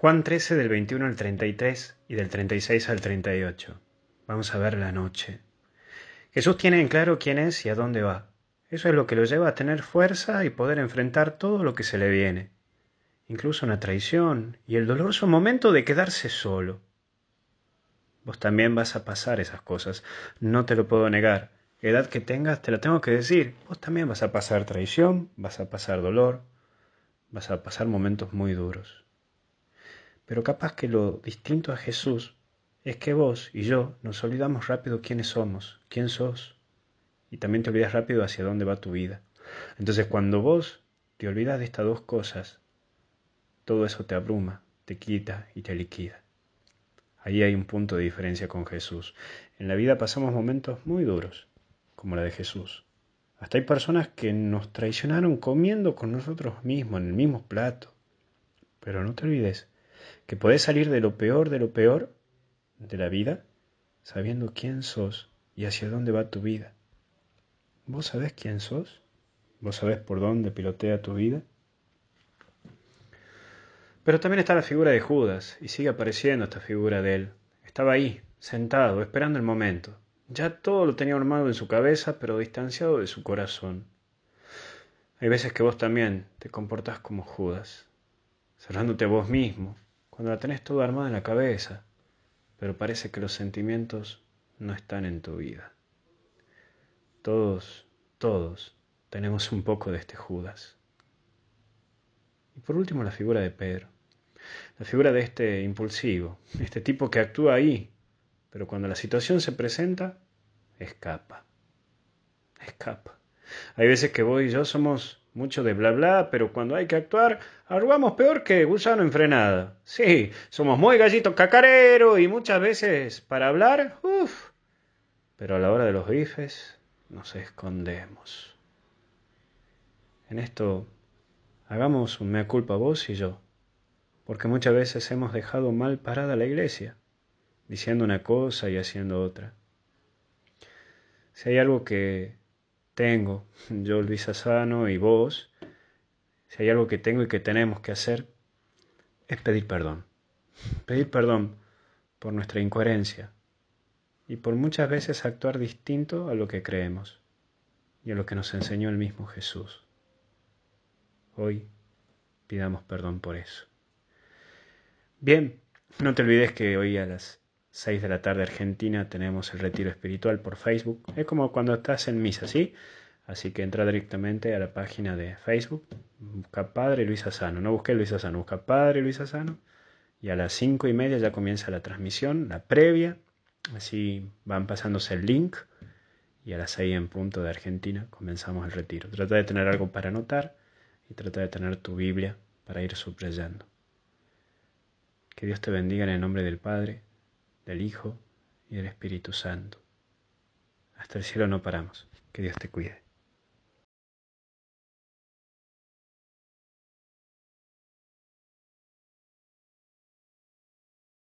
Juan 13 del 21 al 33 y del 36 al 38. Vamos a ver la noche. Jesús tiene en claro quién es y a dónde va. Eso es lo que lo lleva a tener fuerza y poder enfrentar todo lo que se le viene, incluso una traición y el doloroso momento de quedarse solo. Vos también vas a pasar esas cosas, no te lo puedo negar. Edad que tengas, te la tengo que decir. Vos también vas a pasar traición, vas a pasar dolor, vas a pasar momentos muy duros. Pero capaz que lo distinto a Jesús es que vos y yo nos olvidamos rápido quiénes somos, quién sos. Y también te olvidas rápido hacia dónde va tu vida. Entonces cuando vos te olvidas de estas dos cosas, todo eso te abruma, te quita y te liquida. Ahí hay un punto de diferencia con Jesús. En la vida pasamos momentos muy duros, como la de Jesús. Hasta hay personas que nos traicionaron comiendo con nosotros mismos, en el mismo plato. Pero no te olvides que podés salir de lo peor, de lo peor de la vida, sabiendo quién sos y hacia dónde va tu vida. ¿Vos sabés quién sos? ¿Vos sabés por dónde pilotea tu vida? Pero también está la figura de Judas, y sigue apareciendo esta figura de él. Estaba ahí, sentado, esperando el momento. Ya todo lo tenía armado en su cabeza, pero distanciado de su corazón. Hay veces que vos también te comportás como Judas, cerrándote a vos mismo, cuando la tenés toda armada en la cabeza, pero parece que los sentimientos no están en tu vida. Todos, todos tenemos un poco de este Judas. Y por último la figura de Pedro, la figura de este impulsivo, este tipo que actúa ahí, pero cuando la situación se presenta, escapa, escapa. Hay veces que vos y yo somos mucho de bla bla, pero cuando hay que actuar, arrugamos peor que gusano enfrenado. Sí, somos muy gallitos cacarero y muchas veces para hablar, uff. Pero a la hora de los bifes nos escondemos. En esto, hagamos un mea culpa vos y yo, porque muchas veces hemos dejado mal parada la iglesia, diciendo una cosa y haciendo otra. Si hay algo que tengo, yo Luis Asano y vos, si hay algo que tengo y que tenemos que hacer, es pedir perdón. Pedir perdón por nuestra incoherencia y por muchas veces actuar distinto a lo que creemos y a lo que nos enseñó el mismo Jesús. Hoy pidamos perdón por eso. Bien, no te olvides que hoy a las 6 de la tarde Argentina, tenemos el retiro espiritual por Facebook. Es como cuando estás en misa, ¿sí? Así que entra directamente a la página de Facebook, busca Padre Luis Asano, no busqué Luis Asano, busca Padre Luis Asano. Y a las 5 y media ya comienza la transmisión, la previa. Así van pasándose el link. Y a las 6 en punto de Argentina comenzamos el retiro. Trata de tener algo para anotar y trata de tener tu Biblia para ir subrayando. Que Dios te bendiga en el nombre del Padre del Hijo y del Espíritu Santo. Hasta el cielo no paramos. Que Dios te cuide.